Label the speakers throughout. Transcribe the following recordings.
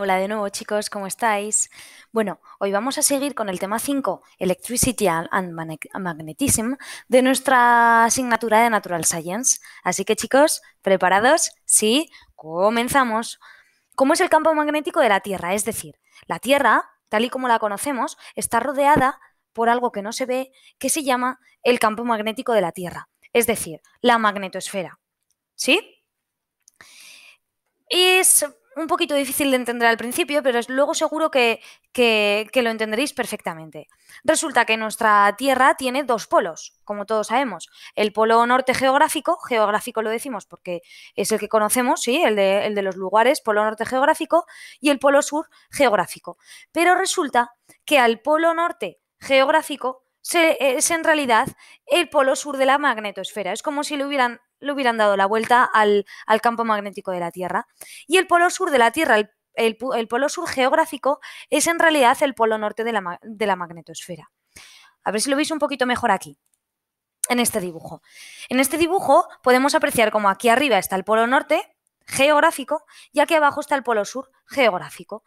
Speaker 1: Hola de nuevo chicos, ¿cómo estáis? Bueno, hoy vamos a seguir con el tema 5, Electricity and Magnetism, de nuestra asignatura de Natural Science. Así que chicos, ¿preparados? Sí, comenzamos. ¿Cómo es el campo magnético de la Tierra? Es decir, la Tierra, tal y como la conocemos, está rodeada por algo que no se ve, que se llama el campo magnético de la Tierra, es decir, la magnetosfera. ¿Sí? es un poquito difícil de entender al principio, pero luego seguro que, que, lo entenderéis perfectamente. Resulta que nuestra Tierra tiene dos polos, como todos sabemos. El polo norte geográfico, geográfico lo decimos porque es el que conocemos, sí, el de, el de los lugares, polo norte geográfico, y el polo sur geográfico. Pero resulta que al polo norte geográfico es en realidad el polo sur de la magnetosfera. Es como si le hubieran le hubieran dado la vuelta al, campo magnético de la Tierra. Y el polo sur de la Tierra, el polo sur geográfico es en realidad el polo norte de la, de la, magnetosfera. A ver si lo veis un poquito mejor aquí, en este dibujo. En este dibujo podemos apreciar como aquí arriba está el polo norte geográfico y aquí abajo está el polo sur geográfico.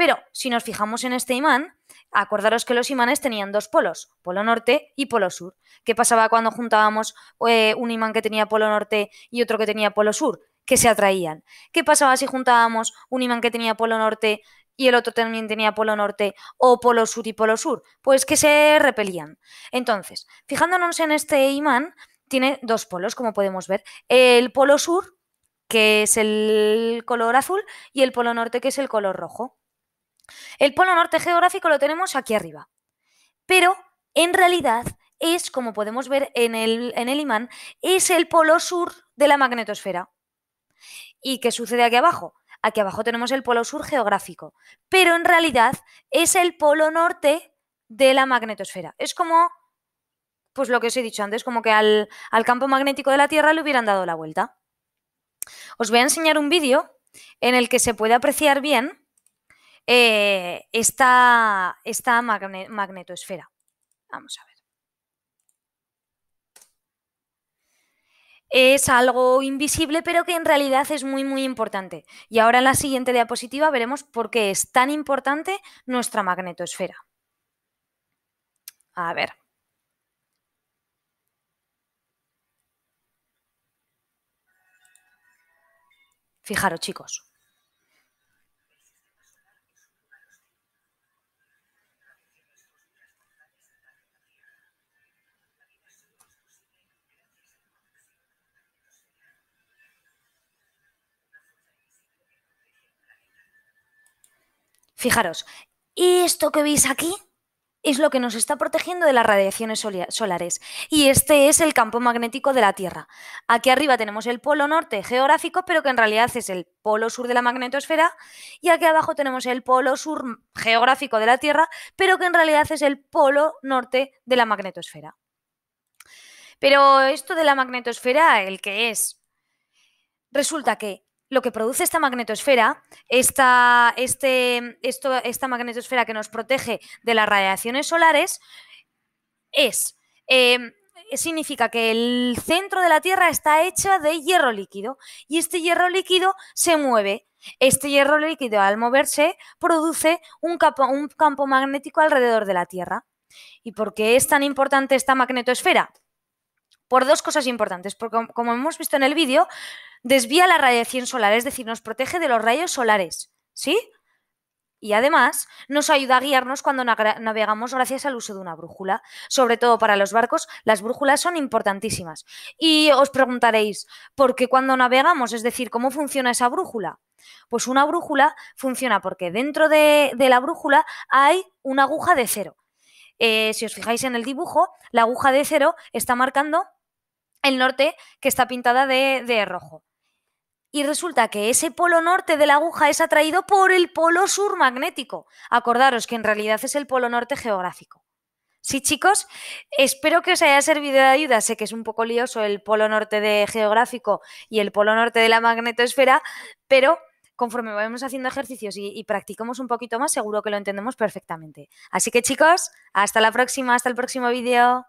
Speaker 1: Pero si nos fijamos en este imán, acordaros que los imanes tenían dos polos, polo norte y polo sur. ¿Qué pasaba cuando juntábamos eh, un imán que tenía polo norte y otro que tenía polo sur? Que se atraían. ¿Qué pasaba si juntábamos un imán que tenía polo norte y el otro también tenía polo norte o polo sur y polo sur? Pues que se repelían. Entonces, fijándonos en este imán, tiene dos polos, como podemos ver. El polo sur, que es el color azul, y el polo norte, que es el color rojo. El polo norte geográfico lo tenemos aquí arriba. Pero en realidad es, como podemos ver en el, imán, es el polo sur de la magnetosfera. ¿Y qué sucede aquí abajo? Aquí abajo tenemos el polo sur geográfico, pero en realidad es el polo norte de la magnetosfera. Es como, pues lo que os he dicho antes, como que al campo magnético de la Tierra le hubieran dado la vuelta. Os voy a enseñar un vídeo en el que se puede apreciar bien eh, esta, esta magnetosfera. Vamos a ver. es algo invisible, pero que en realidad es muy, muy importante. Y ahora en la siguiente diapositiva veremos por qué es tan importante nuestra magnetosfera. A ver. Fijaros, chicos. Fijaros, esto que veis aquí es lo que nos está protegiendo de las radiaciones solares. Y este es el campo magnético de la Tierra. Aquí arriba tenemos el polo norte geográfico, pero que en realidad es el polo sur de la magnetosfera. Y aquí abajo tenemos el polo sur geográfico de la Tierra, pero que en realidad es el polo norte de la magnetosfera. Pero esto de la magnetosfera, el que es, resulta que lo que produce esta magnetosfera, esta, este, esto, esta magnetosfera que nos protege de las radiaciones solares, es, em, significa que el centro de la Tierra está hecho de hierro líquido y este hierro líquido se mueve. Este hierro líquido al moverse produce un campo, un campo magnético alrededor de la Tierra. ¿Y por qué es tan importante esta magnetosfera? Por dos cosas importantes, porque como hemos visto en el vídeo, desvía la radiación solar, es decir, nos protege de los rayos solares, ¿sí? Y además nos ayuda a guiarnos cuando navegamos gracias al uso de una brújula. Sobre todo para los barcos, las brújulas son importantísimas. Y os preguntaréis, ¿por qué cuando navegamos? Es decir, ¿cómo funciona esa brújula? Pues una brújula funciona porque dentro de, la brújula hay una aguja de cero. Eh, si os fijáis en el dibujo, la aguja de cero está marcando el norte que está pintada de rojo y resulta que ese polo norte de la aguja es atraído por el polo sur magnético. Acordaros que en realidad es el polo norte geográfico. Sí, chicos, espero que os haya servido de ayuda. Sé que es un poco lioso el polo norte de geográfico y el polo norte de la magnetosfera, pero conforme vayamos haciendo ejercicios y, y practicamos un poquito más, seguro que lo entendemos perfectamente. Así que, chicos, hasta la próxima, hasta el próximo vídeo.